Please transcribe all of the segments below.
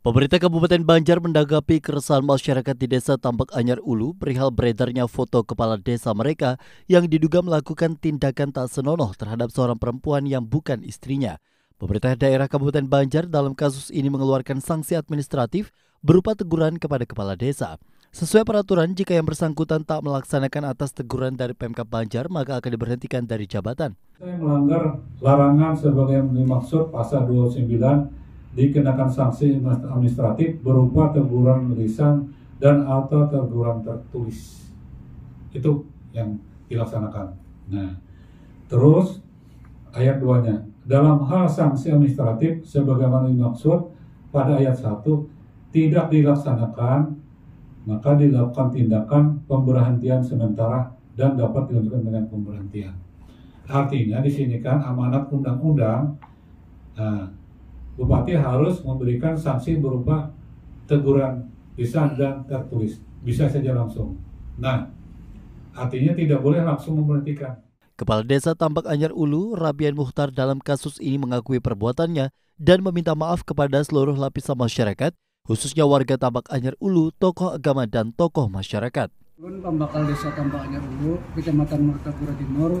Pemerintah Kabupaten Banjar mendagapi keresahan masyarakat di Desa Tambak Anyar Ulu perihal beredarnya foto kepala desa mereka yang diduga melakukan tindakan tak senonoh terhadap seorang perempuan yang bukan istrinya. Pemerintah daerah Kabupaten Banjar dalam kasus ini mengeluarkan sanksi administratif berupa teguran kepada kepala desa. Sesuai peraturan, jika yang bersangkutan tak melaksanakan atas teguran dari Pemkap Banjar, maka akan diberhentikan dari jabatan. Saya melanggar larangan sebagai dimaksud pasal 29 dikenakan sanksi administratif berupa teguran lisan dan atau teguran tertulis. Itu yang dilaksanakan. Nah, terus ayat 2-nya. Dalam hal sanksi administratif sebagaimana dimaksud pada ayat 1 tidak dilaksanakan maka dilakukan tindakan pemberhentian sementara dan dapat dilanjutkan dengan pemberhentian. Artinya di sini kan amanat undang-undang nah, bupati harus memberikan sanksi berupa teguran lisan dan tertulis, bisa saja langsung. Nah, artinya tidak boleh langsung memberhentikan. Kepala Desa Tambak Anyar Ulu, Rabian Muhtar dalam kasus ini mengakui perbuatannya dan meminta maaf kepada seluruh lapisan masyarakat, khususnya warga Tambak Anyar Ulu, tokoh agama dan tokoh masyarakat. Pembakal Desa Tambak Anyar Ulu, Kecamatan Martapura Timur,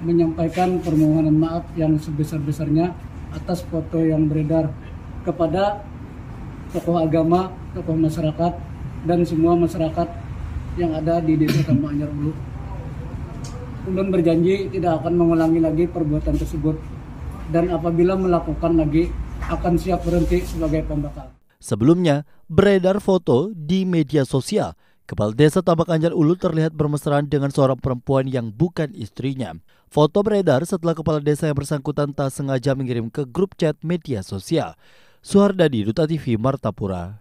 menyampaikan permohonan maaf yang sebesar-besarnya atas foto yang beredar kepada tokoh agama, tokoh masyarakat, dan semua masyarakat yang ada di desa Tambak Anyar Ulu. Ulun berjanji tidak akan mengulangi lagi perbuatan tersebut dan apabila melakukan lagi akan siap berhenti sebagai pembakar. Sebelumnya, beredar foto di media sosial Kepala Desa Tambak Anjar Ulu terlihat bermesraan dengan seorang perempuan yang bukan istrinya. Foto beredar setelah kepala desa yang bersangkutan tak sengaja mengirim ke grup chat media sosial. Suhardadi, Duta TV, Martapura.